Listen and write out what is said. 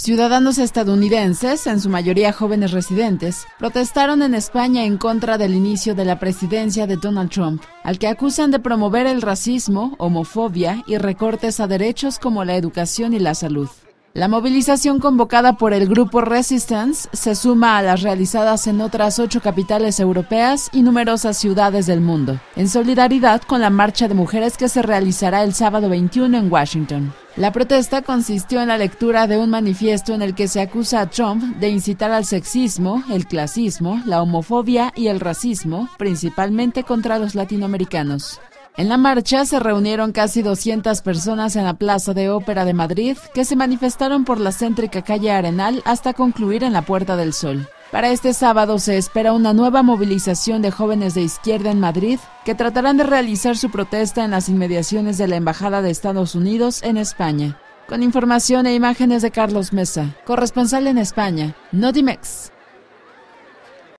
Ciudadanos estadounidenses, en su mayoría jóvenes residentes, protestaron en España en contra del inicio de la presidencia de Donald Trump, al que acusan de promover el racismo, homofobia y recortes a derechos como la educación y la salud. La movilización convocada por el grupo Resistance se suma a las realizadas en otras ocho capitales europeas y numerosas ciudades del mundo, en solidaridad con la marcha de mujeres que se realizará el sábado 21 en Washington. La protesta consistió en la lectura de un manifiesto en el que se acusa a Trump de incitar al sexismo, el clasismo, la homofobia y el racismo, principalmente contra los latinoamericanos. En la marcha se reunieron casi 200 personas en la Plaza de Ópera de Madrid que se manifestaron por la céntrica calle Arenal hasta concluir en la Puerta del Sol. Para este sábado se espera una nueva movilización de jóvenes de izquierda en Madrid que tratarán de realizar su protesta en las inmediaciones de la Embajada de Estados Unidos en España. Con información e imágenes de Carlos Mesa, corresponsal en España, Notimex.